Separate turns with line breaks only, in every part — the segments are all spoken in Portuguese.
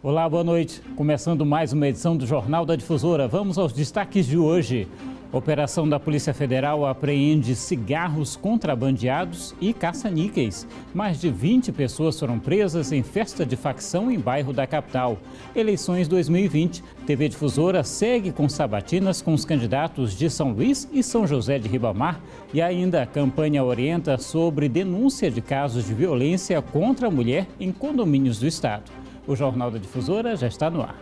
Olá, boa noite. Começando mais uma edição do Jornal da Difusora. Vamos aos destaques de hoje. Operação da Polícia Federal apreende cigarros contrabandeados e caça-níqueis. Mais de 20 pessoas foram presas em festa de facção em bairro da capital. Eleições 2020. TV Difusora segue com sabatinas com os candidatos de São Luís e São José de Ribamar. E ainda, a campanha orienta sobre denúncia de casos de violência contra a mulher em condomínios do Estado. O Jornal da Difusora já está no ar.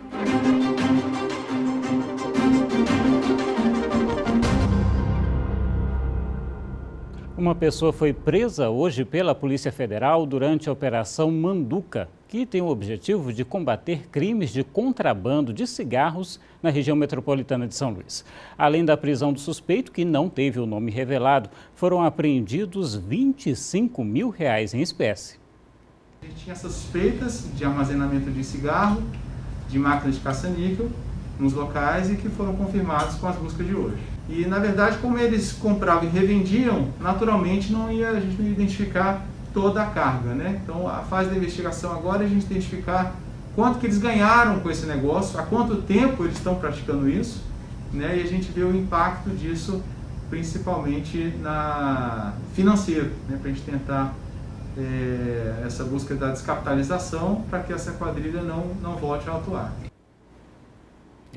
Uma pessoa foi presa hoje pela Polícia Federal durante a Operação Manduca, que tem o objetivo de combater crimes de contrabando de cigarros na região metropolitana de São Luís. Além da prisão do suspeito, que não teve o nome revelado, foram apreendidos 25 mil reais em espécie.
A gente tinha suspeitas de armazenamento de cigarro, de máquinas de caça-níquel nos locais e que foram confirmados com as buscas de hoje. E na verdade, como eles compravam e revendiam, naturalmente não ia a gente identificar toda a carga, né? Então a fase da investigação agora é a gente identificar quanto que eles ganharam com esse negócio, há quanto tempo eles estão praticando isso, né? E a gente vê o impacto disso principalmente na financeiro, né? Para a gente tentar
é,
essa busca da descapitalização para que essa quadrilha não,
não volte a atuar.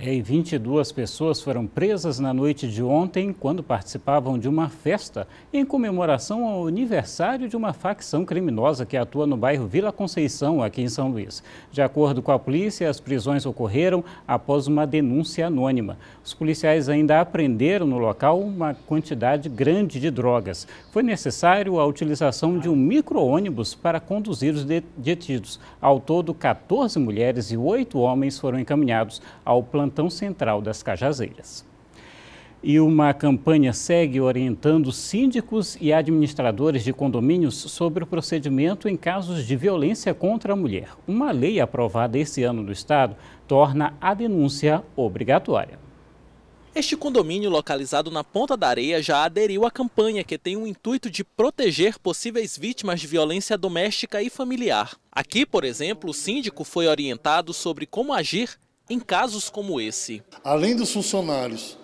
É, e 22 pessoas foram presas na noite de ontem quando participavam de uma festa em comemoração ao aniversário de uma facção criminosa que atua no bairro Vila Conceição, aqui em São Luís. De acordo com a polícia, as prisões ocorreram após uma denúncia anônima. Os policiais ainda apreenderam no local uma quantidade grande de drogas. Foi necessário a utilização de um micro-ônibus para conduzir os detidos. Ao todo, 14 mulheres e 8 homens foram encaminhados ao plantão plantão central das Cajazeiras. E uma campanha segue orientando síndicos e administradores de condomínios sobre o procedimento em casos de violência contra a mulher. Uma lei aprovada esse ano no Estado torna a denúncia obrigatória.
Este condomínio, localizado na Ponta da Areia, já aderiu à campanha que tem o intuito de proteger possíveis vítimas de violência doméstica e familiar. Aqui, por exemplo, o síndico foi orientado sobre como agir em casos como esse.
Além dos funcionários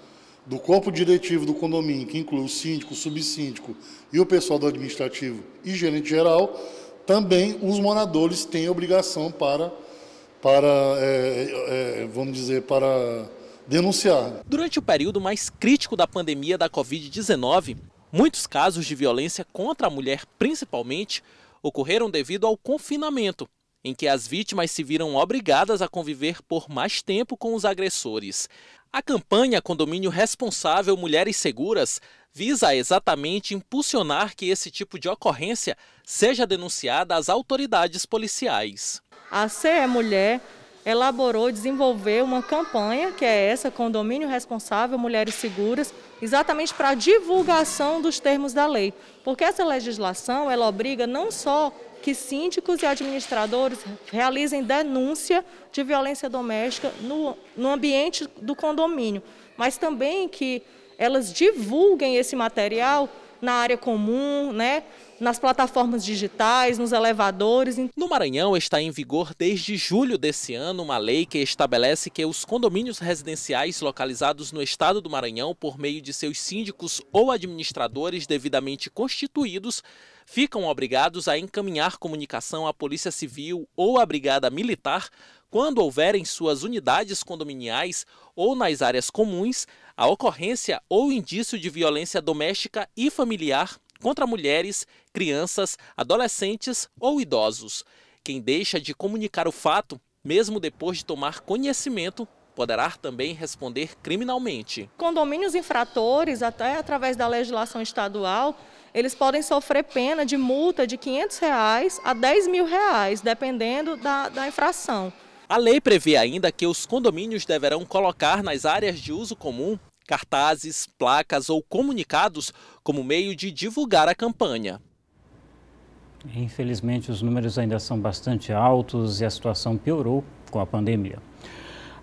do corpo diretivo do condomínio, que inclui o síndico, o subsíndico e o pessoal do administrativo e gerente geral, também os moradores têm obrigação para, para é, é, é vamos dizer, para denunciar.
Durante o período mais crítico da pandemia da Covid-19, muitos casos de violência contra a mulher, principalmente, ocorreram devido ao confinamento em que as vítimas se viram obrigadas a conviver por mais tempo com os agressores. A campanha Condomínio Responsável Mulheres Seguras visa exatamente impulsionar que esse tipo de ocorrência seja denunciada às autoridades policiais.
A CE é Mulher elaborou e desenvolveu uma campanha, que é essa, Condomínio Responsável Mulheres Seguras, exatamente para a divulgação dos termos da lei. Porque essa legislação, ela obriga não só que síndicos e administradores realizem denúncia de violência doméstica no, no ambiente do condomínio, mas também que elas divulguem esse material na área comum, né? nas plataformas digitais, nos elevadores. No
Maranhão está em vigor desde julho desse ano uma lei que estabelece que os condomínios residenciais localizados no estado do Maranhão, por meio de seus síndicos ou administradores devidamente constituídos, ficam obrigados a encaminhar comunicação à Polícia Civil ou à Brigada Militar quando houverem suas unidades condominiais ou nas áreas comuns a ocorrência ou indício de violência doméstica e familiar contra mulheres, crianças, adolescentes ou idosos. Quem deixa de comunicar o fato, mesmo depois de tomar conhecimento, poderá também responder criminalmente.
Condomínios infratores, até através da legislação estadual, eles podem sofrer pena de multa de R$ 500 reais a R$ 10 mil, reais, dependendo da, da infração. A
lei prevê ainda que os condomínios deverão colocar nas áreas de uso comum cartazes, placas ou comunicados como meio de divulgar a campanha.
Infelizmente, os números ainda são bastante altos e a situação piorou com a pandemia.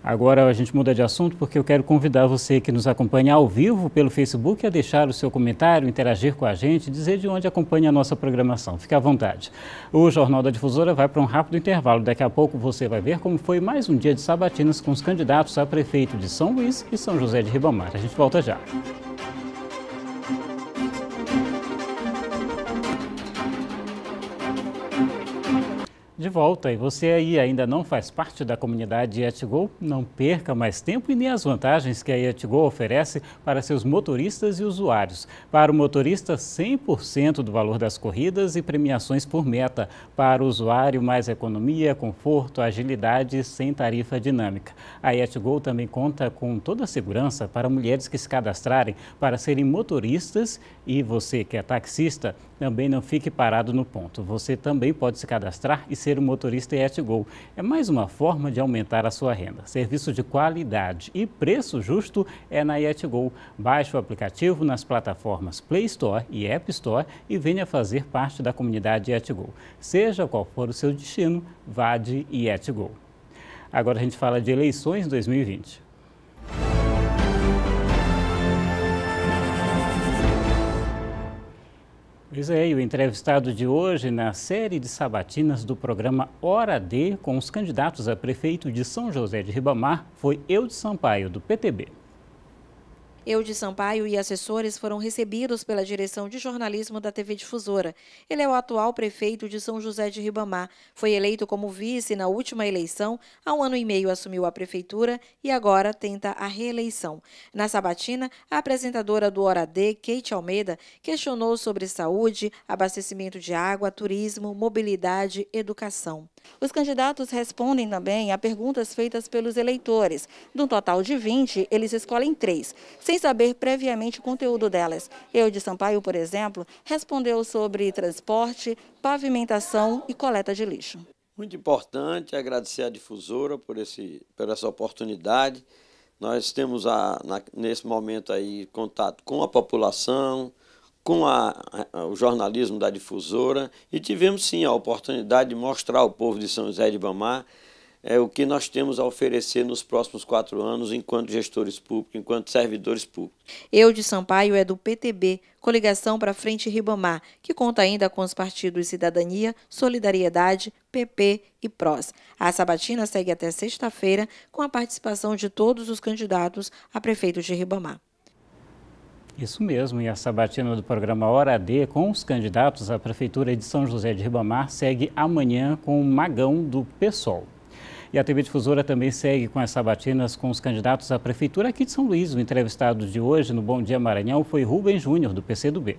Agora a gente muda de assunto porque eu quero convidar você que nos acompanha ao vivo pelo Facebook a deixar o seu comentário, interagir com a gente, dizer de onde acompanha a nossa programação. Fique à vontade. O Jornal da Difusora vai para um rápido intervalo. Daqui a pouco você vai ver como foi mais um dia de sabatinas com os candidatos a prefeito de São Luís e São José de Ribamar. A gente volta já. de volta. E você aí ainda não faz parte da comunidade Etigo Não perca mais tempo e nem as vantagens que a Etigo oferece para seus motoristas e usuários. Para o motorista, 100% do valor das corridas e premiações por meta. Para o usuário, mais economia, conforto, agilidade sem tarifa dinâmica. A Etigo também conta com toda a segurança para mulheres que se cadastrarem para serem motoristas e você que é taxista também não fique parado no ponto. Você também pode se cadastrar e ser ser o motorista EtGo. É mais uma forma de aumentar a sua renda. Serviço de qualidade e preço justo é na EtGo. Baixe o aplicativo nas plataformas Play Store e App Store e venha fazer parte da comunidade EtGo. Seja qual for o seu destino, vá de EtGo. Agora a gente fala de eleições 2020. Pois é, e o entrevistado de hoje na série de sabatinas do programa Hora D com os candidatos a prefeito de São José de Ribamar foi Eudes Sampaio, do PTB.
Eudes Sampaio e assessores foram recebidos pela direção de jornalismo da TV Difusora. Ele é o atual prefeito de São José de Ribamar. Foi eleito como vice na última eleição, há um ano e meio assumiu a prefeitura e agora tenta a reeleição. Na sabatina, a apresentadora do Hora D, Kate Almeida, questionou sobre saúde, abastecimento de água, turismo, mobilidade, educação. Os candidatos respondem também a perguntas feitas pelos eleitores. De um total de 20, eles escolhem três sem saber previamente o conteúdo delas. Eu de Sampaio, por exemplo, respondeu sobre transporte, pavimentação e coleta de lixo.
Muito importante agradecer à difusora por, esse, por essa oportunidade. Nós temos a, na, nesse momento aí contato com a população, com a, a, o jornalismo da difusora e tivemos sim a oportunidade de mostrar ao povo de São José de Bamar é, o que nós temos a oferecer nos próximos quatro anos enquanto gestores públicos, enquanto servidores públicos.
Eu de Sampaio é do PTB, coligação para Frente Ribamar, que conta ainda com os partidos Cidadania, Solidariedade, PP e PROS. A sabatina segue até sexta-feira com a participação de todos os candidatos a prefeitos de Ribamar.
Isso mesmo, e a sabatina do programa Hora D com os candidatos à Prefeitura de São José de Ribamar segue amanhã com o Magão do PSOL. E a TV Difusora também segue com as sabatinas com os candidatos à Prefeitura aqui de São Luís. O entrevistado de hoje no Bom Dia Maranhão foi Rubem Júnior, do PCdoB.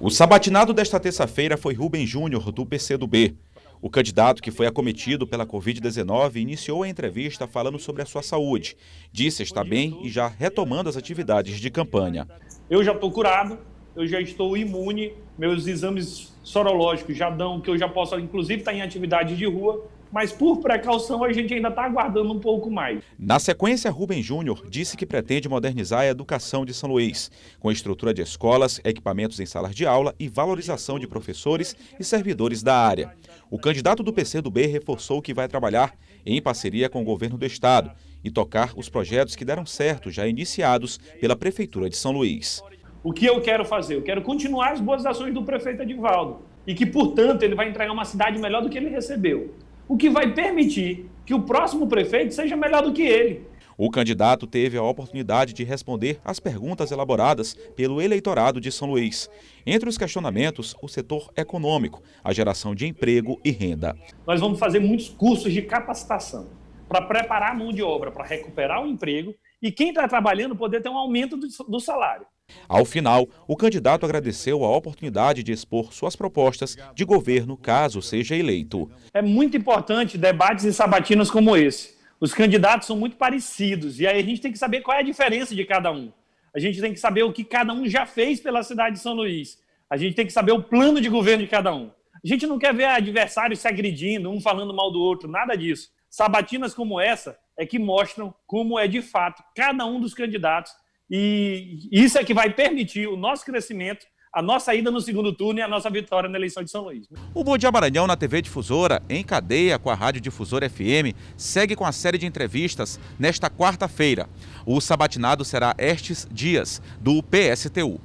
O sabatinado desta terça-feira foi
Rubem Júnior, do PCdoB. O candidato que foi acometido pela Covid-19 iniciou a entrevista falando sobre a sua saúde. Disse estar bem e já retomando as atividades de campanha.
Eu já estou curado, eu já estou imune, meus exames sorológicos já dão que eu já posso, inclusive, estar em atividade de rua mas por precaução a gente ainda está aguardando um pouco mais.
Na sequência, Rubem Júnior disse que pretende modernizar a educação de São Luís, com estrutura de escolas, equipamentos em salas de aula e valorização de professores e servidores da área. O candidato do PCdoB reforçou que vai trabalhar em parceria com o governo do estado e tocar os projetos que deram certo já iniciados pela prefeitura
de São Luís. O que eu quero fazer? Eu quero continuar as boas ações do prefeito Edivaldo e que, portanto, ele vai entregar uma cidade melhor do que ele recebeu o que vai permitir que o próximo prefeito seja melhor do que ele.
O candidato teve a oportunidade de responder às perguntas elaboradas pelo eleitorado de São Luís. Entre os questionamentos, o setor econômico, a geração de emprego e renda.
Nós vamos fazer muitos cursos de capacitação para preparar a mão de obra, para recuperar o emprego e quem está trabalhando poder ter um aumento do salário.
Ao final, o candidato agradeceu a oportunidade de expor suas propostas de governo caso seja eleito.
É muito importante debates e sabatinas como esse. Os candidatos são muito parecidos e aí a gente tem que saber qual é a diferença de cada um. A gente tem que saber o que cada um já fez pela cidade de São Luís. A gente tem que saber o plano de governo de cada um. A gente não quer ver adversários se agredindo, um falando mal do outro, nada disso. Sabatinas como essa é que mostram como é de fato cada um dos candidatos e isso é que vai permitir o nosso crescimento, a nossa ida no segundo turno e a nossa vitória na eleição de São Luís.
O Bom Dia Maranhão na TV Difusora, em cadeia com a Rádio Difusora FM, segue com a série de entrevistas nesta quarta-feira. O sabatinado será Estes Dias, do PSTU.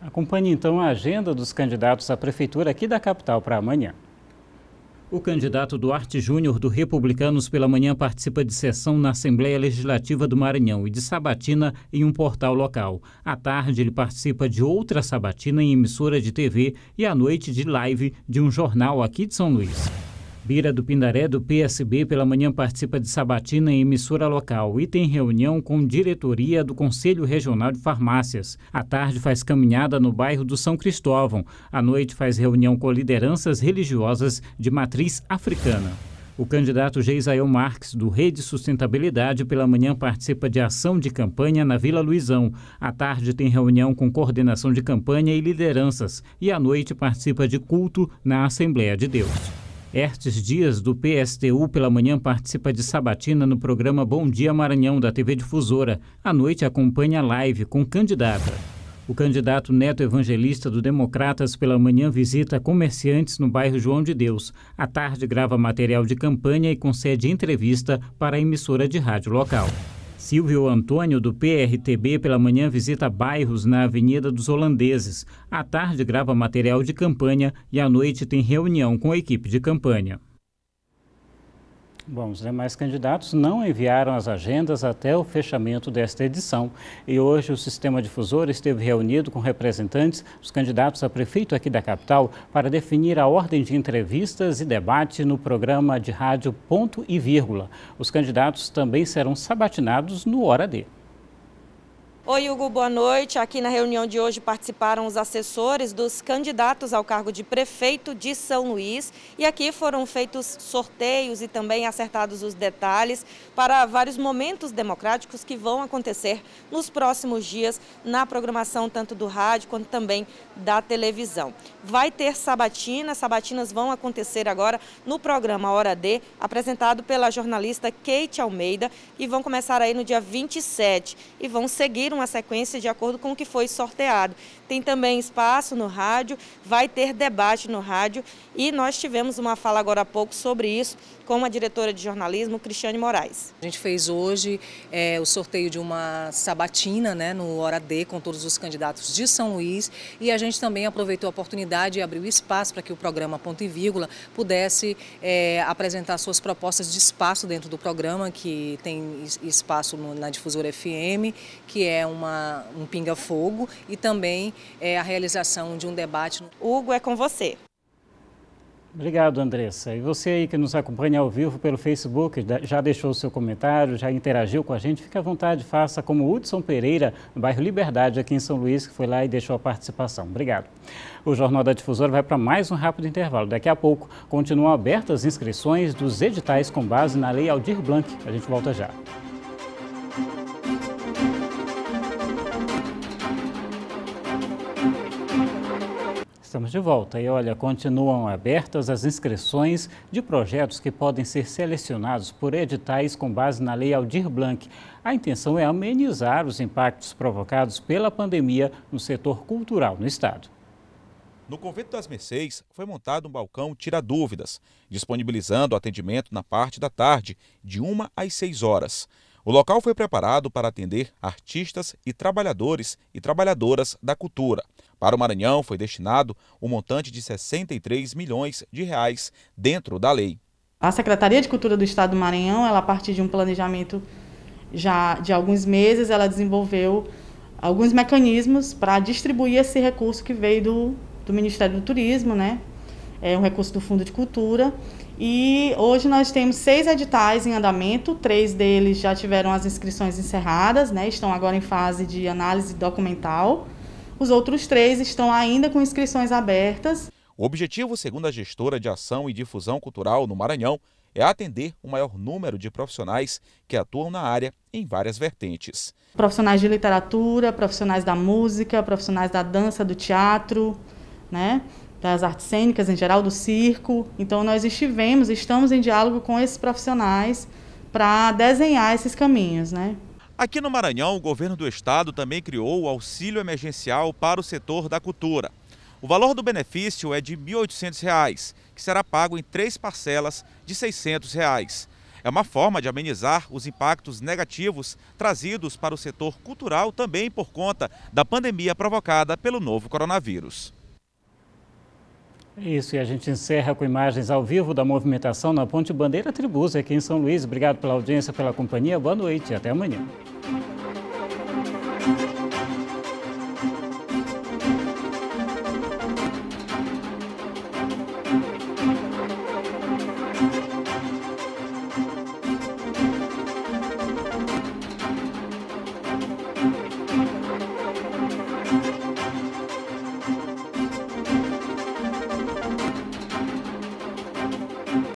Acompanhe então a agenda dos candidatos à prefeitura aqui da capital para amanhã. O candidato Duarte Júnior do Republicanos pela manhã participa de sessão na Assembleia Legislativa do Maranhão e de sabatina em um portal local. À tarde, ele participa de outra sabatina em emissora de TV e à noite de live de um jornal aqui de São Luís. Bira do Pindaré, do PSB, pela manhã participa de sabatina em emissora local e tem reunião com diretoria do Conselho Regional de Farmácias. À tarde faz caminhada no bairro do São Cristóvão. À noite faz reunião com lideranças religiosas de matriz africana. O candidato Geisael Marques, do Rede Sustentabilidade, pela manhã participa de ação de campanha na Vila Luizão. À tarde tem reunião com coordenação de campanha e lideranças. E à noite participa de culto na Assembleia de Deus. Ertes Dias, do PSTU, pela manhã participa de sabatina no programa Bom Dia Maranhão, da TV Difusora. À noite acompanha a live com candidata. O candidato neto evangelista do Democratas pela manhã visita comerciantes no bairro João de Deus. À tarde grava material de campanha e concede entrevista para a emissora de rádio local. Silvio Antônio, do PRTB, pela manhã visita bairros na Avenida dos Holandeses. À tarde, grava material de campanha e à noite tem reunião com a equipe de campanha. Bom, os demais candidatos não enviaram as agendas até o fechamento desta edição. E hoje o Sistema Difusor esteve reunido com representantes dos candidatos a prefeito aqui da capital para definir a ordem de entrevistas e debate no programa de rádio Ponto e Vírgula. Os candidatos também serão sabatinados no Hora D.
Oi, Hugo, boa noite. Aqui na reunião de hoje participaram os assessores dos candidatos ao cargo de prefeito de São Luís e aqui foram feitos sorteios e também acertados os detalhes para vários momentos democráticos que vão acontecer nos próximos dias na programação tanto do rádio quanto também da televisão. Vai ter sabatina, sabatinas vão acontecer agora no programa Hora D, apresentado pela jornalista Kate Almeida e vão começar aí no dia 27 e vão seguir uma sequência de acordo com o que foi sorteado. Tem também espaço no rádio, vai ter debate no rádio e nós tivemos uma fala agora há pouco sobre isso com a diretora de jornalismo, Cristiane Moraes. A gente fez hoje é, o sorteio de uma sabatina né, no Hora D com todos os candidatos de São Luís e a gente também aproveitou a oportunidade e
abriu espaço para que o programa Ponto e Vírgula pudesse é, apresentar suas propostas de
espaço dentro do programa, que tem espaço no, na Difusora FM, que é uma, um pinga-fogo e também é, a realização de um debate. Hugo, é com você.
Obrigado, Andressa. E você aí que nos acompanha ao vivo pelo Facebook, já deixou o seu comentário, já interagiu com a gente, fique à vontade, faça como Hudson Pereira, no bairro Liberdade, aqui em São Luís, que foi lá e deixou a participação. Obrigado. O Jornal da Difusora vai para mais um rápido intervalo. Daqui a pouco, continuam abertas as inscrições dos editais com base na Lei Aldir Blanc. A gente volta já. Estamos de volta e olha, continuam abertas as inscrições de projetos que podem ser selecionados por editais com base na Lei Aldir Blanc. A intenção é amenizar os impactos provocados pela pandemia no setor cultural no estado.
No Convento das Mercês foi montado um balcão Tira Dúvidas, disponibilizando atendimento na parte da tarde, de 1 às 6 horas. O local foi preparado para atender artistas e trabalhadores e trabalhadoras da cultura. Para o Maranhão foi destinado um montante de 63 milhões de reais dentro da lei. A Secretaria de Cultura do Estado do Maranhão, ela a partir de um planejamento já de alguns meses, ela desenvolveu alguns mecanismos para distribuir esse recurso que veio do, do Ministério do Turismo, né? É um recurso do Fundo de Cultura e hoje nós temos seis editais em andamento, três deles já tiveram as inscrições encerradas, né? estão agora em fase de análise documental. Os outros três estão ainda com inscrições abertas. O objetivo, segundo a gestora de Ação e Difusão Cultural no Maranhão, é atender o maior número de profissionais que atuam na área em várias vertentes. Profissionais de literatura, profissionais da música, profissionais da dança, do teatro, né? das artes cênicas em geral, do circo. Então, nós estivemos, estamos em diálogo com esses profissionais para desenhar esses caminhos, né? Aqui no Maranhão, o governo do estado também criou o auxílio emergencial para o setor da cultura. O valor do benefício é de R$ 1.800, que será pago em três parcelas de R$ 600. Reais. É uma forma de amenizar os impactos negativos trazidos para o setor cultural também por conta da pandemia provocada pelo novo coronavírus.
É isso, e a gente encerra com imagens ao vivo da movimentação na Ponte Bandeira Tribus, aqui em São Luís. Obrigado pela audiência, pela companhia. Boa noite e até amanhã.